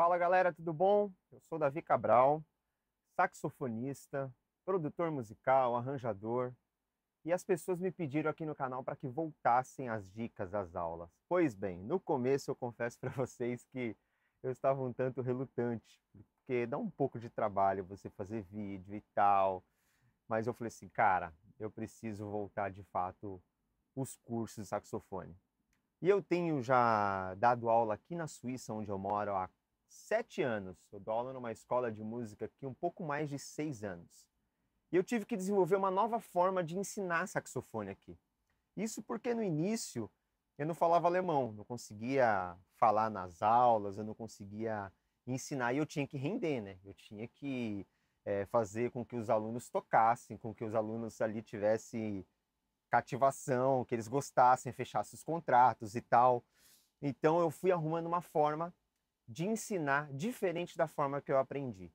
Fala galera, tudo bom? Eu sou Davi Cabral, saxofonista, produtor musical, arranjador, e as pessoas me pediram aqui no canal para que voltassem as dicas das aulas. Pois bem, no começo eu confesso para vocês que eu estava um tanto relutante, porque dá um pouco de trabalho você fazer vídeo e tal, mas eu falei assim, cara, eu preciso voltar de fato os cursos de saxofone. E eu tenho já dado aula aqui na Suíça, onde eu moro, há sete anos. Eu dou aula numa escola de música aqui um pouco mais de seis anos. E eu tive que desenvolver uma nova forma de ensinar saxofone aqui. Isso porque no início eu não falava alemão, não conseguia falar nas aulas, eu não conseguia ensinar e eu tinha que render, né? Eu tinha que é, fazer com que os alunos tocassem, com que os alunos ali tivessem cativação, que eles gostassem, fechassem os contratos e tal. Então eu fui arrumando uma forma de ensinar diferente da forma que eu aprendi.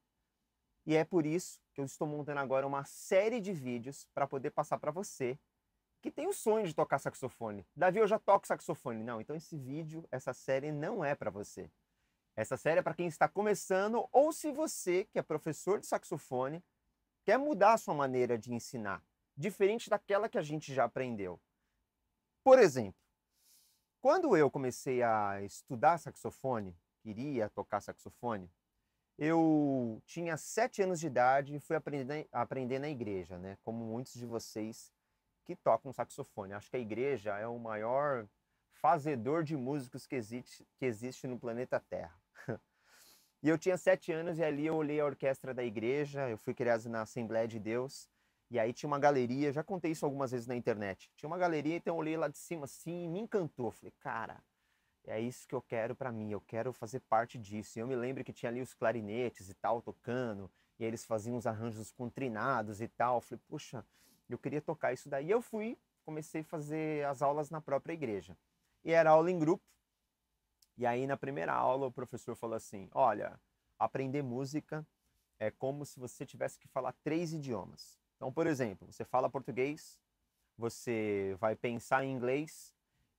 E é por isso que eu estou montando agora uma série de vídeos para poder passar para você que tem o sonho de tocar saxofone. Davi, eu já toco saxofone. Não, então esse vídeo, essa série não é para você. Essa série é para quem está começando ou se você, que é professor de saxofone, quer mudar a sua maneira de ensinar, diferente daquela que a gente já aprendeu. Por exemplo, quando eu comecei a estudar saxofone, queria tocar saxofone, eu tinha sete anos de idade e fui aprender, aprender na igreja, né? Como muitos de vocês que tocam saxofone. Acho que a igreja é o maior fazedor de músicos que existe, que existe no planeta Terra. e eu tinha sete anos e ali eu olhei a orquestra da igreja, eu fui criado na Assembleia de Deus. E aí tinha uma galeria, já contei isso algumas vezes na internet. Tinha uma galeria, então eu olhei lá de cima assim e me encantou. Falei, cara, é isso que eu quero para mim, eu quero fazer parte disso. E eu me lembro que tinha ali os clarinetes e tal tocando, e eles faziam os arranjos com trinados e tal. Eu falei, puxa, eu queria tocar isso daí. E eu fui, comecei a fazer as aulas na própria igreja. E era aula em grupo. E aí na primeira aula o professor falou assim: "Olha, aprender música é como se você tivesse que falar três idiomas. Então, por exemplo, você fala português, você vai pensar em inglês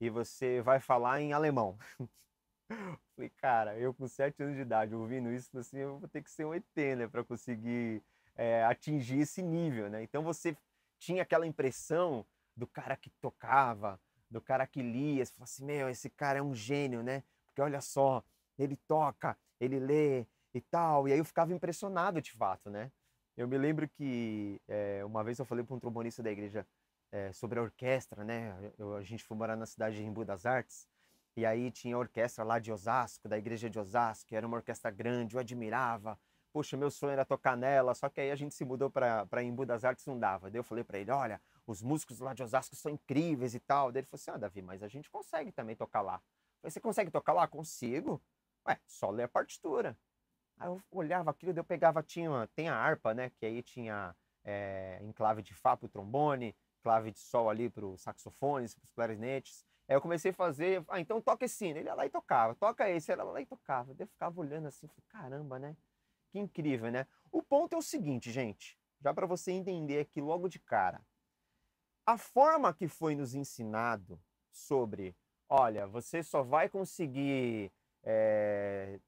e você vai falar em alemão. Falei, cara, eu com sete anos de idade ouvindo isso, assim, eu vou ter que ser um ET, né, para conseguir é, atingir esse nível, né? Então você tinha aquela impressão do cara que tocava, do cara que lia, você falou assim, meu, esse cara é um gênio, né? Porque olha só, ele toca, ele lê e tal, e aí eu ficava impressionado de fato, né? Eu me lembro que é, uma vez eu falei para um trombonista da igreja, é, sobre a orquestra, né? Eu, a gente foi morar na cidade de Rimbu das Artes, e aí tinha a orquestra lá de Osasco, da igreja de Osasco, era uma orquestra grande, eu admirava. Poxa, meu sonho era tocar nela, só que aí a gente se mudou para Embu das Artes, não dava. Daí eu falei para ele: olha, os músicos lá de Osasco são incríveis e tal. Daí ele falou assim: ah, Davi, mas a gente consegue também tocar lá. Falei, Você consegue tocar lá? Consigo. Ué, só ler a partitura. Aí eu olhava aquilo, daí eu pegava, tinha, tem a harpa, né? Que aí tinha é, enclave de Fá pro trombone, clave de sol ali para os saxofones, para os clarinetes. Aí eu comecei a fazer, ah, então toca esse sino. Ele ia lá e tocava, toca esse, ele ia lá e tocava. Eu ficava olhando assim, falei, caramba, né? Que incrível, né? O ponto é o seguinte, gente, já para você entender aqui logo de cara. A forma que foi nos ensinado sobre, olha, você só vai conseguir é,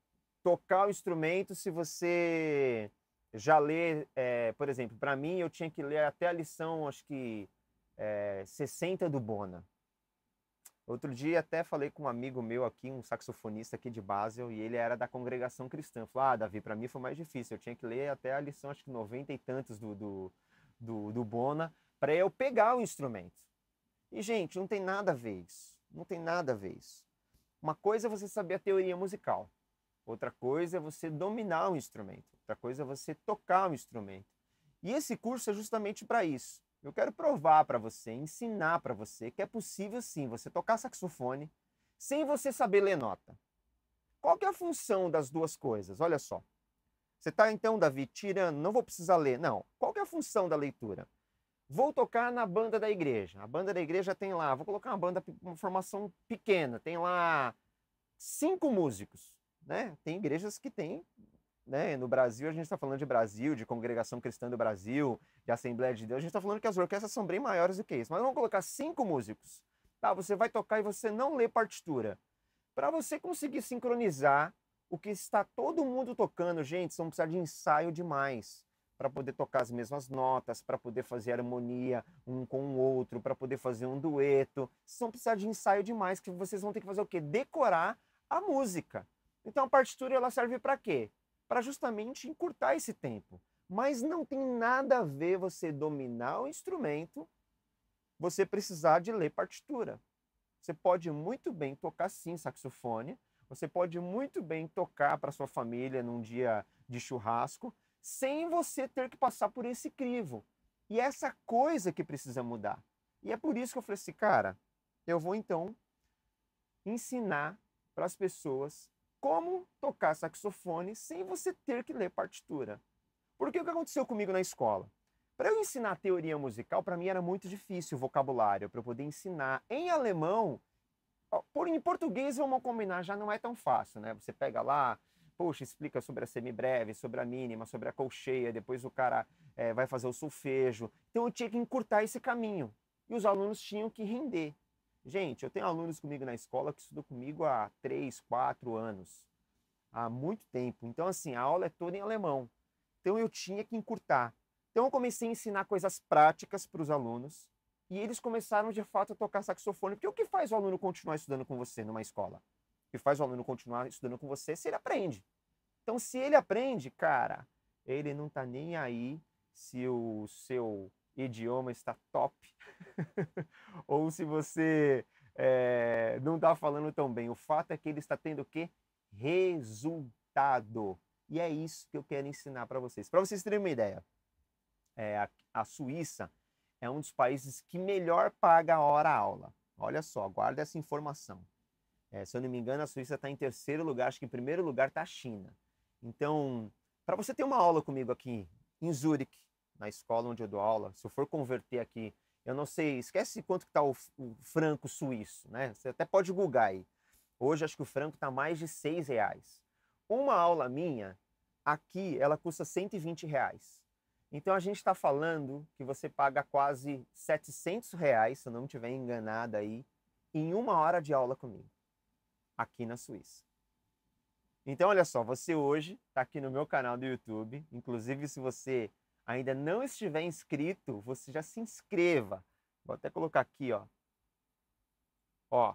tocar o instrumento se você já ler, é, por exemplo, para mim eu tinha que ler até a lição, acho que é, 60 do Bona. Outro dia até falei com um amigo meu aqui, um saxofonista aqui de Basel, e ele era da congregação cristã. Falou, ah, Davi, para mim foi mais difícil, eu tinha que ler até a lição, acho que 90 e tantos do, do, do, do Bona, para eu pegar o instrumento. E, gente, não tem nada a ver isso. Não tem nada a ver isso. Uma coisa é você saber a teoria musical, outra coisa é você dominar o instrumento, outra coisa é você tocar o instrumento. E esse curso é justamente para isso eu quero provar para você, ensinar para você que é possível sim você tocar saxofone sem você saber ler nota. Qual que é a função das duas coisas? Olha só. Você está então, Davi, tirando, não vou precisar ler. Não. Qual que é a função da leitura? Vou tocar na banda da igreja. A banda da igreja tem lá, vou colocar uma banda, uma formação pequena, tem lá cinco músicos, né? Tem igrejas que tem né? No Brasil, a gente está falando de Brasil, de congregação cristã do Brasil, de Assembleia de Deus. A gente está falando que as orquestras são bem maiores do que isso. Mas vamos colocar cinco músicos. Tá, você vai tocar e você não lê partitura. Para você conseguir sincronizar o que está todo mundo tocando, gente, são precisar de ensaio demais para poder tocar as mesmas notas, para poder fazer harmonia um com o outro, para poder fazer um dueto. Vocês vão precisar de ensaio demais, que vocês vão ter que fazer o quê? Decorar a música. Então a partitura ela serve para quê? para justamente encurtar esse tempo. Mas não tem nada a ver você dominar o instrumento, você precisar de ler partitura. Você pode muito bem tocar sim saxofone, você pode muito bem tocar para sua família num dia de churrasco, sem você ter que passar por esse crivo. E é essa coisa que precisa mudar. E é por isso que eu falei assim, cara, eu vou então ensinar para as pessoas como tocar saxofone sem você ter que ler partitura. Porque o que aconteceu comigo na escola? Para eu ensinar teoria musical, para mim era muito difícil o vocabulário, para eu poder ensinar em alemão. Por, em português, vamos combinar, já não é tão fácil, né? Você pega lá, poxa, explica sobre a semibreve, sobre a mínima, sobre a colcheia, depois o cara é, vai fazer o solfejo. Então eu tinha que encurtar esse caminho. E os alunos tinham que render. Gente, eu tenho alunos comigo na escola que estudam comigo há 3, 4 anos, há muito tempo. Então, assim, a aula é toda em alemão. Então, eu tinha que encurtar. Então, eu comecei a ensinar coisas práticas para os alunos e eles começaram, de fato, a tocar saxofone. Porque o que faz o aluno continuar estudando com você numa escola? O que faz o aluno continuar estudando com você se ele aprende. Então, se ele aprende, cara, ele não está nem aí se o seu idioma está top, ou se você é, não está falando tão bem. O fato é que ele está tendo o quê? Resultado. E é isso que eu quero ensinar para vocês. Para vocês terem uma ideia, é, a, a, Suíça é um dos países que melhor paga a hora-aula. Olha só, guarda essa informação. É, se eu não me engano, a Suíça está em terceiro lugar, acho que em primeiro lugar está a China. Então, para você ter uma aula comigo aqui em Zurique, na escola onde eu dou aula, se eu for converter aqui, eu não sei, esquece quanto que está o, o, franco suíço, né? Você até pode googar aí. Hoje acho que o franco está mais de seis reais. Uma aula minha, aqui, ela custa 120 reais. Então a gente está falando que você paga quase 700 reais, se eu não me tiver enganado aí, em uma hora de aula comigo, aqui na Suíça. Então olha só, você hoje está aqui no meu canal do YouTube, inclusive se você ainda não estiver inscrito, você já se inscreva. Vou até colocar aqui, ó. Ó,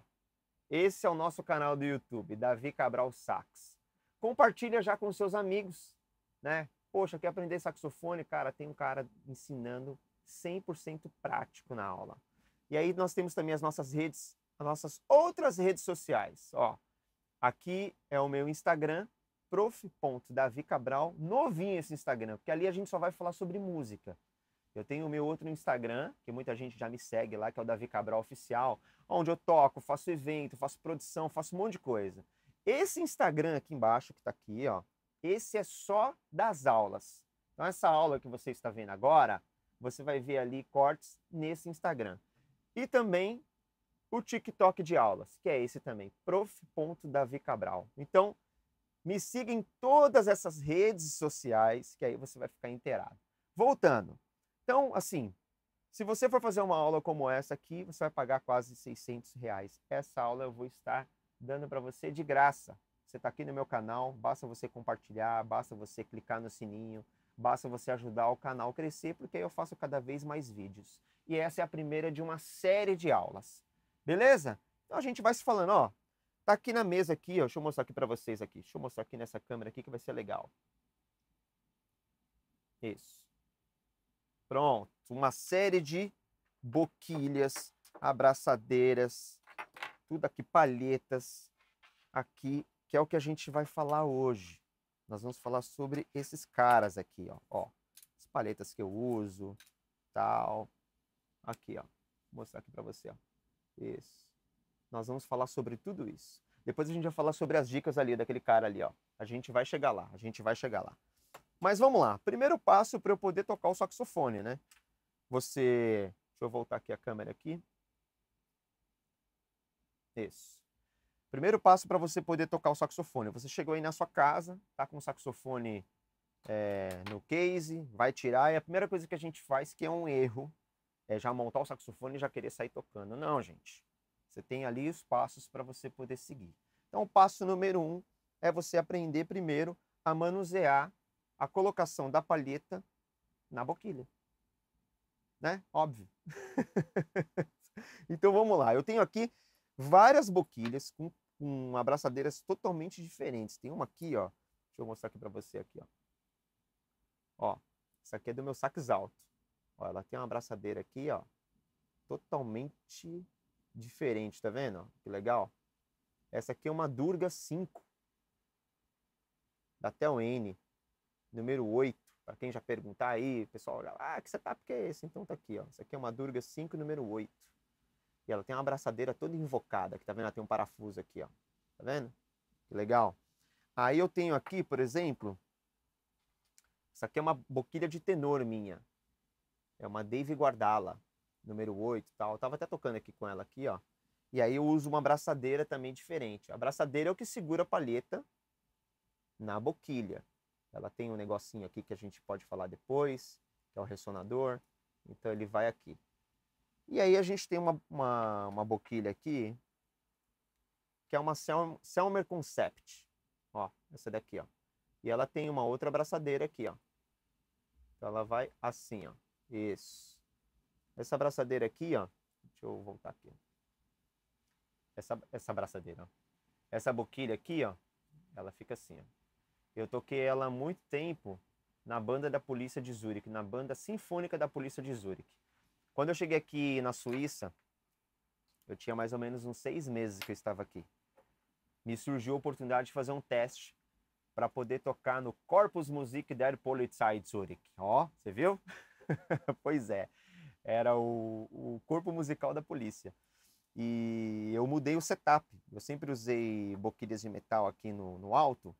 esse é o nosso canal do YouTube, Davi Cabral Sax. Compartilha já com seus amigos, né? Poxa, quer aprender saxofone? Cara, tem um cara ensinando 100% prático na aula. E aí nós temos também as nossas redes, as nossas outras redes sociais, ó. Aqui é o meu Instagram, prof.davicabral. Cabral, novinho esse Instagram, porque ali a gente só vai falar sobre música. Eu tenho o meu outro Instagram, que muita gente já me segue lá, que é o Davi Cabral Oficial, onde eu toco, faço evento, faço produção, faço um monte de coisa. Esse Instagram aqui embaixo, que está aqui, ó, esse é só das aulas. Então, essa aula que você está vendo agora, você vai ver ali cortes nesse Instagram. E também o TikTok de aulas, que é esse também, prof.davicabral. Cabral. Então, me siga em todas essas redes sociais, que aí você vai ficar inteirado. Voltando. Então, assim, se você for fazer uma aula como essa aqui, você vai pagar quase 600 reais. Essa aula eu vou estar dando para você de graça. Você está aqui no meu canal, basta você compartilhar, basta você clicar no sininho, basta você ajudar o canal a crescer, porque aí eu faço cada vez mais vídeos. E essa é a primeira de uma série de aulas. Beleza? Então a gente vai se falando, ó, Tá aqui na mesa aqui, ó. Deixa eu mostrar aqui para vocês aqui. Deixa eu mostrar aqui nessa câmera aqui que vai ser legal. Isso. Pronto, uma série de boquilhas, abraçadeiras, tudo aqui palhetas aqui, que é o que a gente vai falar hoje. Nós vamos falar sobre esses caras aqui, ó, ó. As palhetas que eu uso, tal. Aqui, ó. Vou mostrar aqui para você, ó. Isso. Nós vamos falar sobre tudo isso. Depois a gente vai falar sobre as dicas ali daquele cara ali, ó. A gente vai chegar lá, a gente vai chegar lá. Mas vamos lá. Primeiro passo para eu poder tocar o saxofone, né? Você, deixa eu voltar aqui a câmera aqui. Isso. Primeiro passo para você poder tocar o saxofone. Você chegou aí na sua casa, tá com o saxofone é, no case, vai tirar e a primeira coisa que a gente faz que é um erro é já montar o saxofone e já querer sair tocando. Não, gente. Você tem ali os passos para você poder seguir. Então, o passo número um é você aprender primeiro a manusear a colocação da palheta na boquilha. Né? Óbvio. então, vamos lá. Eu tenho aqui várias boquilhas com, com abraçadeiras totalmente diferentes. Tem uma aqui, ó. Deixa eu mostrar aqui para você aqui, ó. Ó, essa aqui é do meu sax alto. Ó, ela tem uma abraçadeira aqui, ó, totalmente diferente, tá vendo? Que legal. Essa aqui é uma Durga 5, da Tel N, número 8. Para quem já perguntar aí, pessoal, ah, que setup que é esse? Então tá aqui, ó. Essa aqui é uma Durga 5, número 8. E ela tem uma abraçadeira toda invocada, que tá vendo? Ela tem um parafuso aqui, ó. Tá vendo? Que legal. Aí eu tenho aqui, por exemplo, essa aqui é uma boquilha de tenor minha. É uma Dave Guardala número 8 e tal. Eu tava até tocando aqui com ela aqui, ó. E aí eu uso uma abraçadeira também diferente. A abraçadeira é o que segura a palheta na boquilha. Ela tem um negocinho aqui que a gente pode falar depois, que é o ressonador. Então ele vai aqui. E aí a gente tem uma, uma, uma boquilha aqui, que é uma Selmer Concept. Ó, essa daqui, ó. E ela tem uma outra abraçadeira aqui, ó. Então ela vai assim, ó. Isso. Essa abraçadeira aqui, ó. Deixa eu voltar aqui. Essa, essa abraçadeira, ó. Essa boquilha aqui, ó. Ela fica assim, ó. Eu toquei ela há muito tempo na banda da polícia de Zurique, na banda sinfônica da polícia de Zurique. Quando eu cheguei aqui na Suíça, eu tinha mais ou menos uns seis meses que eu estava aqui. Me surgiu a oportunidade de fazer um teste para poder tocar no Corpus Musik der Polizei Zurich. Ó, oh, você viu? pois é era o, o corpo musical da polícia. E eu mudei o setup. Eu sempre usei boquilhas de metal aqui no, no alto.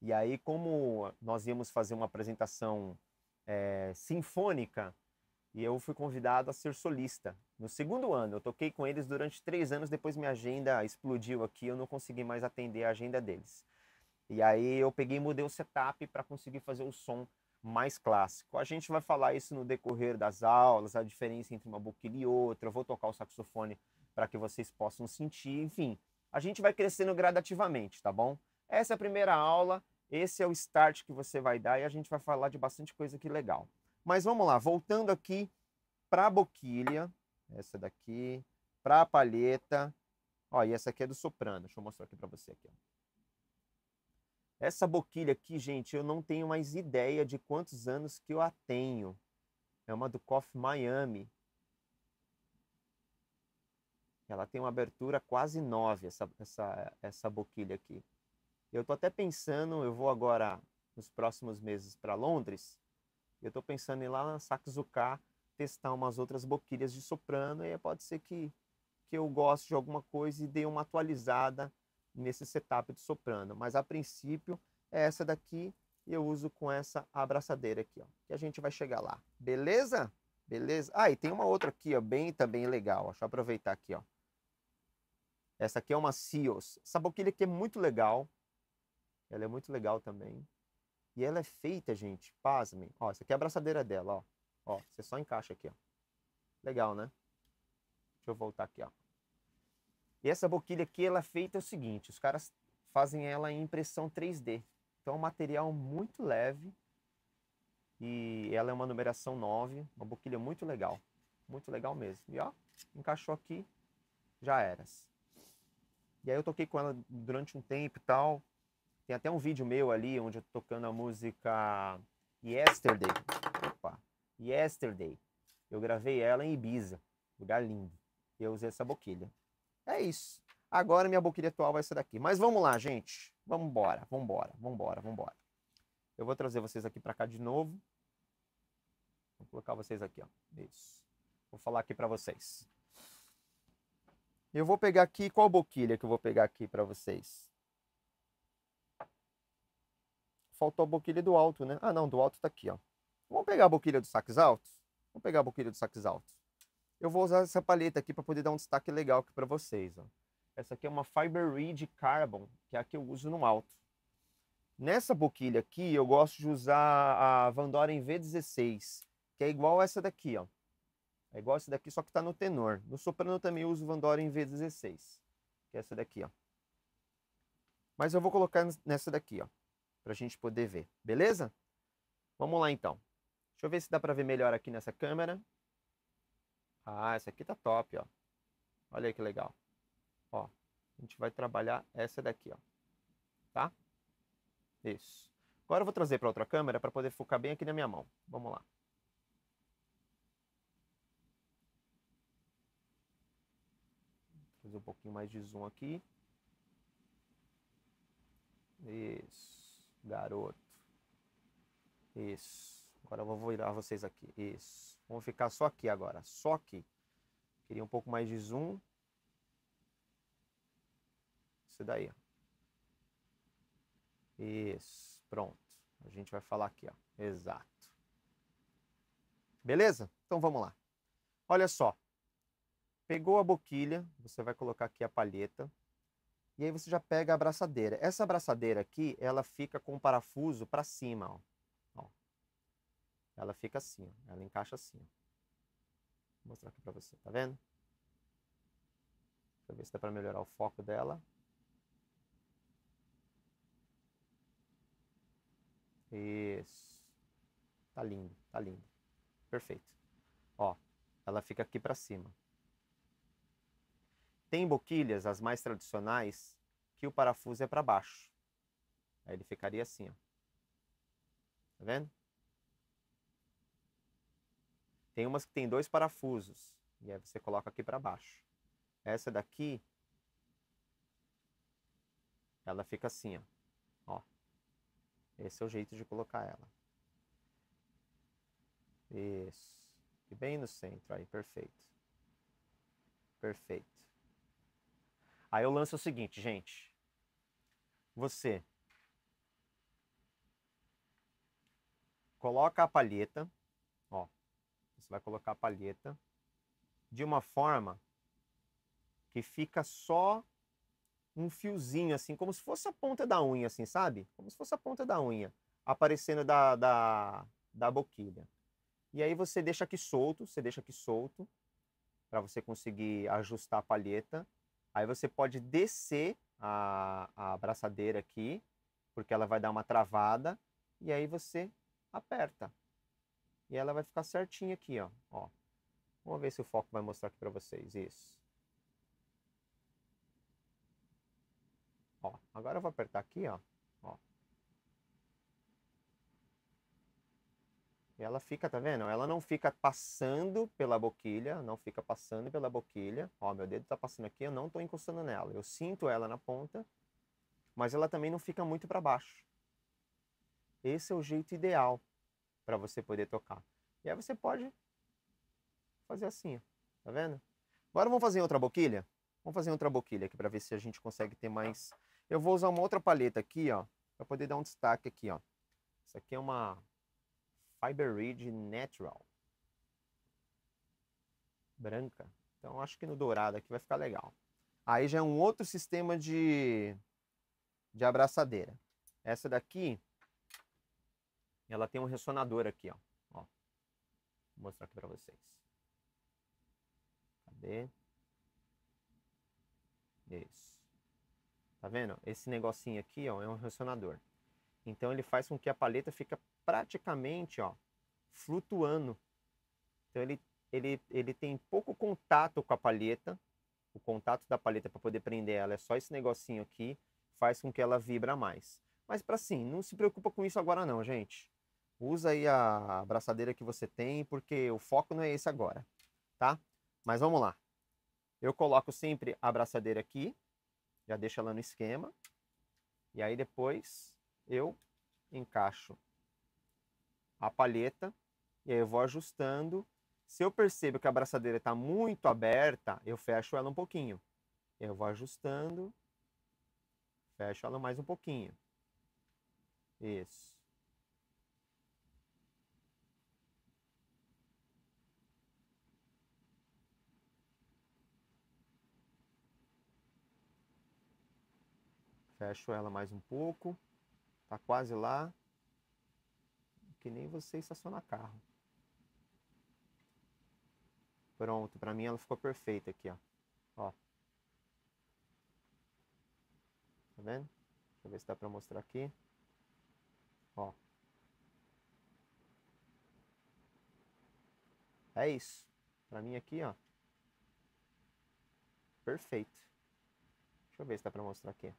E aí, como nós íamos fazer uma apresentação é, sinfônica, e eu fui convidado a ser solista. No segundo ano, eu toquei com eles durante três anos, depois minha agenda explodiu aqui, eu não consegui mais atender a agenda deles. E aí eu peguei e mudei o setup para conseguir fazer o som mais clássico. A gente vai falar isso no decorrer das aulas, a diferença entre uma boquilha e outra. Eu vou tocar o saxofone para que vocês possam sentir. Enfim, a gente vai crescendo gradativamente, tá bom? Essa é a primeira aula, esse é o start que você vai dar e a gente vai falar de bastante coisa que legal. Mas vamos lá, voltando aqui para a boquilha, essa daqui, para a palheta. Ó, e essa aqui é do soprano. Deixa eu mostrar aqui para você aqui, ó. Essa boquilha aqui, gente, eu não tenho mais ideia de quantos anos que eu a tenho. É uma do Coffee Miami. Ela tem uma abertura quase 9, essa, essa, essa boquilha aqui. Eu tô até pensando, eu vou agora, nos próximos meses, para Londres. Eu tô pensando em ir lá na Saxucar testar umas outras boquilhas de soprano. E pode ser que, que eu goste de alguma coisa e dê uma atualizada nesse setup de soprano. Mas a princípio é essa daqui e eu uso com essa abraçadeira aqui, ó, que a gente vai chegar lá. Beleza? Beleza? Ah, e tem uma outra aqui, ó, bem também legal. deixa eu aproveitar aqui, ó. Essa aqui é uma Cios. Essa boquilha aqui é muito legal. Ela é muito legal também. E ela é feita, gente, pasmem. Ó, essa aqui é a abraçadeira dela, ó. Ó, você só encaixa aqui, ó. Legal, né? Deixa eu voltar aqui, ó. E essa boquilha aqui, ela é feita é o seguinte, os caras fazem ela em impressão 3D. Então é um material muito leve e ela é uma numeração 9, uma boquilha muito legal, muito legal mesmo. E ó, encaixou aqui, já eras. E aí eu toquei com ela durante um tempo e tal. Tem até um vídeo meu ali onde eu tô tocando a música Yesterday. Opa, Yesterday. Eu gravei ela em Ibiza, lugar lindo. Eu usei essa boquilha. É isso. Agora minha boquilha atual vai ser daqui. Mas vamos lá, gente. Vamos embora, vamos embora, vamos embora, vamos embora. Eu vou trazer vocês aqui para cá de novo. Vou colocar vocês aqui, ó. Isso. Vou falar aqui para vocês. Eu vou pegar aqui qual boquilha que eu vou pegar aqui para vocês. Faltou a boquilha do alto, né? Ah, não, do alto tá aqui, ó. Vamos pegar a boquilha dos sax altos? Vamos pegar a boquilha dos sax altos. Eu vou usar essa paleta aqui para poder dar um destaque legal aqui para vocês. Ó. Essa aqui é uma Fiber Reed Carbon, que é a que eu uso no alto. Nessa boquilha aqui, eu gosto de usar a Vandoren V16, que é igual essa daqui, ó. É igual essa daqui, só que está no tenor. No soprano eu também uso Van Doren V16, que é essa daqui, ó. Mas eu vou colocar nessa daqui, ó, a gente poder ver, beleza? Vamos lá então. Deixa eu ver se dá para ver melhor aqui nessa câmera. Ah, essa aqui tá top, ó. Olha aí que legal. Ó, a gente vai trabalhar essa daqui, ó. Tá? Isso. Agora eu vou trazer para outra câmera para poder focar bem aqui na minha mão. Vamos lá. Vou fazer um pouquinho mais de zoom aqui. Isso, garoto. Isso. Agora eu vou virar vocês aqui. Isso. Vamos ficar só aqui agora. Só aqui. Queria um pouco mais de zoom. Isso daí, ó. Isso. Pronto. A gente vai falar aqui, ó. Exato. Beleza? Então vamos lá. Olha só. Pegou a boquilha, você vai colocar aqui a palheta. E aí você já pega a abraçadeira. Essa abraçadeira aqui, ela fica com o parafuso para cima, ó. Ela fica assim, ó. ela encaixa assim. Ó. Vou mostrar aqui para você, tá vendo? Deixa eu ver se dá para melhorar o foco dela. Isso. Tá lindo, tá lindo. Perfeito. Ó, ela fica aqui para cima. Tem boquilhas, as mais tradicionais, que o parafuso é para baixo. Aí ele ficaria assim, ó. Tá vendo? Tem umas que tem dois parafusos. E aí você coloca aqui para baixo. Essa daqui, ela fica assim, ó. ó. Esse é o jeito de colocar ela. Isso. E bem no centro aí, perfeito. Perfeito. Aí eu lanço o seguinte, gente. Você coloca a palheta você vai colocar a palheta de uma forma que fica só um fiozinho, assim, como se fosse a ponta da unha, assim, sabe? Como se fosse a ponta da unha aparecendo da, da, da boquilha. E aí você deixa aqui solto, você deixa aqui solto para você conseguir ajustar a palheta. Aí você pode descer a, a abraçadeira aqui, porque ela vai dar uma travada, e aí você aperta. E ela vai ficar certinha aqui, ó. ó. Vamos ver se o foco vai mostrar aqui para vocês. Isso. Ó, agora eu vou apertar aqui, ó. ó. E ela fica, tá vendo? Ela não fica passando pela boquilha, não fica passando pela boquilha. Ó, meu dedo tá passando aqui, eu não tô encostando nela. Eu sinto ela na ponta, mas ela também não fica muito para baixo. Esse é o jeito ideal para você poder tocar. E aí você pode fazer assim, ó. tá vendo? Agora vamos fazer outra boquilha? Vamos fazer outra boquilha aqui para ver se a gente consegue ter mais... Eu vou usar uma outra paleta aqui, ó, para poder dar um destaque aqui, ó. Isso aqui é uma Fiber Ridge Natural. Branca. Então acho que no dourado aqui vai ficar legal. Aí já é um outro sistema de, de abraçadeira. Essa daqui ela tem um ressonador aqui, ó. ó. Vou mostrar aqui para vocês. Cadê? Isso. Tá vendo? Esse negocinho aqui, ó, é um ressonador. Então ele faz com que a paleta fica praticamente, ó, flutuando. Então ele, ele, ele tem pouco contato com a paleta. O contato da paleta para poder prender ela é só esse negocinho aqui, faz com que ela vibra mais. Mas para sim, não se preocupa com isso agora não, gente usa aí a abraçadeira que você tem, porque o foco não é esse agora, tá? Mas vamos lá. Eu coloco sempre a abraçadeira aqui, já deixo ela no esquema, e aí depois eu encaixo a palheta, e aí eu vou ajustando. Se eu percebo que a abraçadeira está muito aberta, eu fecho ela um pouquinho. Eu vou ajustando, fecho ela mais um pouquinho. Isso. Fecho ela mais um pouco. Tá quase lá. Que nem você estaciona carro. Pronto, para mim ela ficou perfeita aqui, ó. Ó. Tá vendo? Deixa eu ver se dá para mostrar aqui. Ó. É isso. Para mim aqui, ó. Perfeito. Deixa eu ver se dá para mostrar aqui.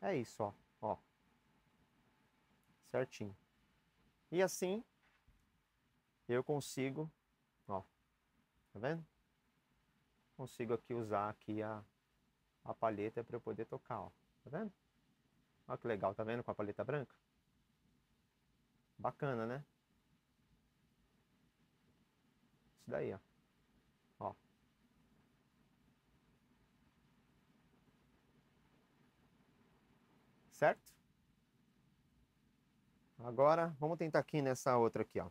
É isso, ó. ó. Certinho. E assim, eu consigo, ó, tá vendo? Consigo aqui usar aqui a, a palheta para eu poder tocar, ó. Tá vendo? Olha que legal, tá vendo com a palheta branca? Bacana, né? Isso daí, ó. certo? Agora, vamos tentar aqui nessa outra aqui, ó.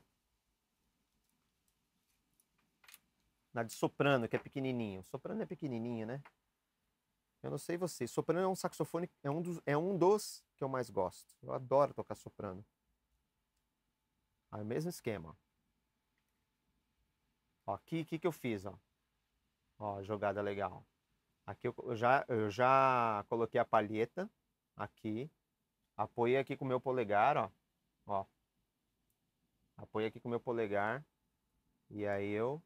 Na de soprano, que é pequenininho. Soprano é pequenininho, né? Eu não sei você. Soprano é um saxofone, é um dos, é um dos que eu mais gosto. Eu adoro tocar soprano. Aí, o mesmo esquema. Ó, aqui, o que, que eu fiz, ó? Ó, jogada legal. Aqui eu já, eu já coloquei a palheta aqui, apoiei aqui com o meu polegar, ó, ó, apoiei aqui com o meu polegar, e aí eu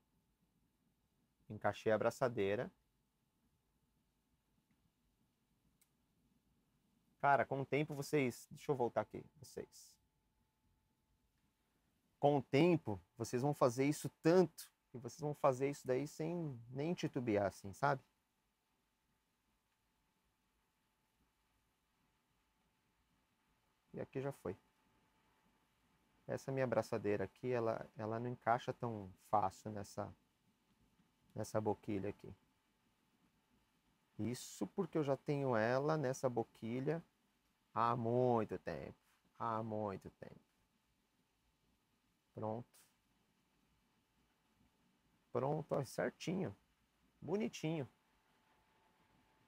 encaixei a abraçadeira. Cara, com o tempo vocês, deixa eu voltar aqui, vocês. Com o tempo, vocês vão fazer isso tanto que vocês vão fazer isso daí sem nem titubear assim, sabe? e aqui já foi. Essa minha abraçadeira aqui, ela, ela não encaixa tão fácil nessa, nessa boquilha aqui. Isso porque eu já tenho ela nessa boquilha há muito tempo. Há muito tempo. Pronto. Pronto, ó, certinho. Bonitinho.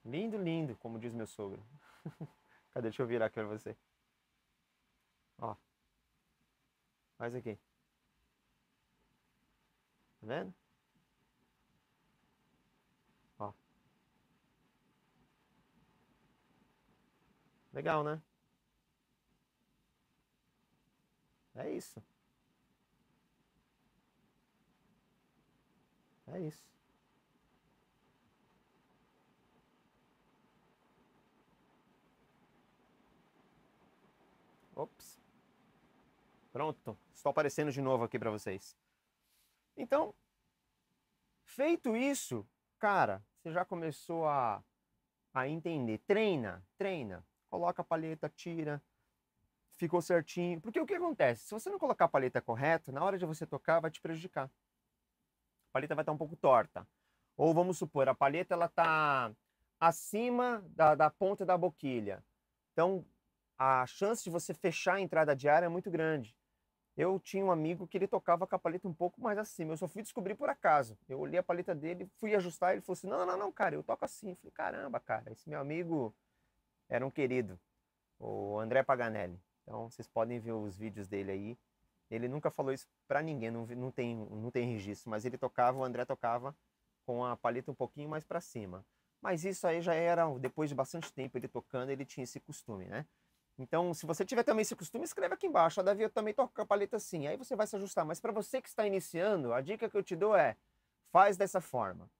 Lindo, lindo, como diz meu sogro. Cadê? Deixa eu virar aqui pra você. Faz aqui. Tá vendo? Ó. Legal, né? É isso. É isso. Ops. Pronto, estou aparecendo de novo aqui para vocês. Então, feito isso, cara, você já começou a, a entender. Treina, treina. Coloca a palheta, tira. Ficou certinho. Porque o que acontece? Se você não colocar a palheta correta, na hora de você tocar, vai te prejudicar. A palheta vai estar tá um pouco torta. Ou vamos supor, a palheta ela está acima da, da ponta da boquilha. Então, a chance de você fechar a entrada de ar é muito grande. Eu tinha um amigo que ele tocava com a paleta um pouco mais acima. Eu só fui descobrir por acaso. Eu olhei a paleta dele, fui ajustar. Ele falou assim: não, não, não, cara, eu toco assim. Eu falei: caramba, cara, esse meu amigo era um querido, o André Paganelli. Então vocês podem ver os vídeos dele aí. Ele nunca falou isso para ninguém, não, não, tem, não tem registro, mas ele tocava, o André tocava com a paleta um pouquinho mais para cima. Mas isso aí já era, depois de bastante tempo ele tocando, ele tinha esse costume, né? Então, se você tiver também esse costume, escreve aqui embaixo. A Davi, eu também toco com a paleta assim. Aí você vai se ajustar. Mas para você que está iniciando, a dica que eu te dou é: faz dessa forma.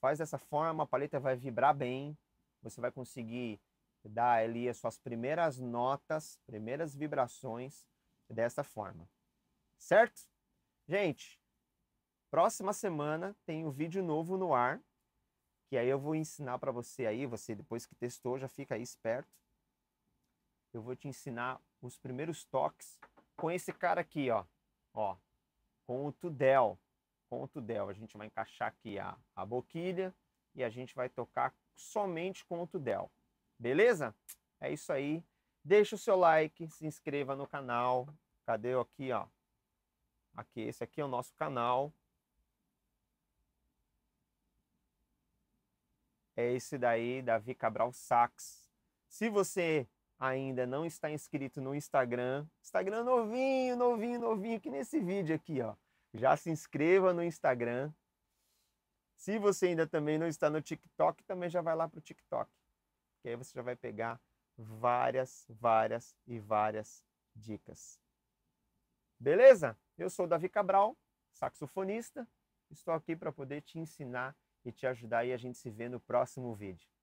Faz dessa forma, a paleta vai vibrar bem. Você vai conseguir dar ali as suas primeiras notas, primeiras vibrações dessa forma. Certo? Gente, próxima semana tem um vídeo novo no ar, que aí eu vou ensinar para você aí, você depois que testou já fica aí esperto eu vou te ensinar os primeiros toques com esse cara aqui, ó, ó, com o Tudel, com o Tudel. A gente vai encaixar aqui a, a boquilha e a gente vai tocar somente com o Tudel, beleza? É isso aí. Deixa o seu like, se inscreva no canal. Cadê aqui, ó? Aqui, esse aqui é o nosso canal. É esse daí, Davi Cabral Sax. Se você ainda não está inscrito no Instagram, Instagram novinho, novinho, novinho, que nesse vídeo aqui, ó. Já se inscreva no Instagram. Se você ainda também não está no TikTok, também já vai lá para o TikTok. Que aí você já vai pegar várias, várias e várias dicas. Beleza? Eu sou o Davi Cabral, saxofonista. Estou aqui para poder te ensinar e te ajudar e a gente se vê no próximo vídeo.